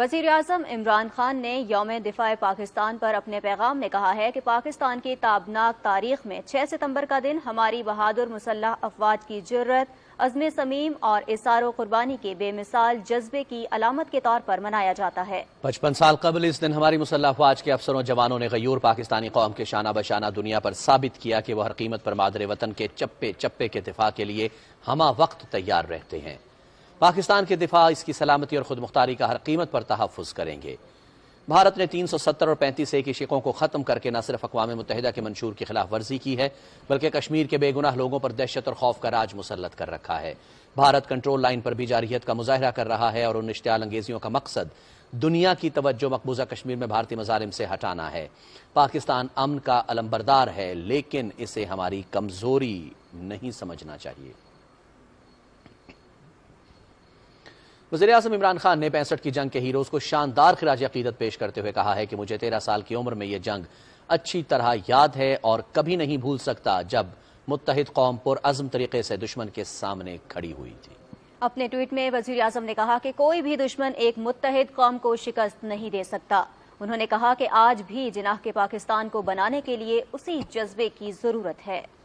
वजीर अजम इमरान खान ने योम दिफा पाकिस्तान पर अपने पैगाम में कहा है कि पाकिस्तान की ताबनाक तारीख में 6 सितंबर का दिन हमारी बहादुर मुसल्ह अफवाज की जरूरत अजम समीम और इसारो कुर्बानी के बेमिसाल जज्बे की अलामत के तौर पर मनाया जाता है पचपन साल कबल इस दिन हमारी मुसल्ह अफवाज के अफसरों जवानों ने गयूर पाकिस्तानी कौम के शाना बशाना दुनिया पर साबित किया कि वह हर कीमत पर मादरे वतन के चप्पे चप्पे के दिफा के लिए हम वक्त तैयार रहते हैं पाकिस्तान के दिफा इसकी सलामती और खुद मुख्तारी का हर कीमत पर तहफ़ करेंगे भारत ने तीन सौ सत्तर और पैंतीस ए की शिकों को ख़त्म करके न सिर्फ अकवा मुतहदा के मंशूर की खिलाफ वर्जी की है बल्कि कश्मीर के बेगुनाह लोगों पर दहशत और खौफ का राज मुसलत कर रखा है भारत कंट्रोल लाइन पर भी जारहीत का मुजाहरा कर रहा है और उन इश्तियाल अंगेजियों का मकसद दुनिया की तवज्जो मकबूजा कश्मीर में भारतीय मजालिम से हटाना है पाकिस्तान अमन का अलमबरदार है लेकिन इसे हमारी कमजोरी नहीं समझना चाहिए वजीर अजम इमरान खान ने पैंसठ की जंग के हीरोज को शानदार खराज अकीदत पेश करते हुए कहा है कि मुझे तेरह साल की उम्र में यह जंग अच्छी तरह याद है और कभी नहीं भूल सकता जब मुतहद कौम पुरज़म तरीके से दुश्मन के सामने खड़ी हुई थी अपने ट्वीट में वजीर अजम ने कहा कि कोई भी दुश्मन एक मुतहद कौम को शिकस्त नहीं दे सकता उन्होंने कहा कि आज भी जिनाह के पाकिस्तान को बनाने के लिए उसी जज्बे की जरूरत है